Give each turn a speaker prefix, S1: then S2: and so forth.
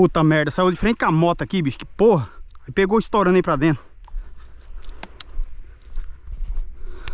S1: Puta merda, saiu de frente com a moto aqui, bicho. Que porra. Aí pegou estourando aí pra dentro.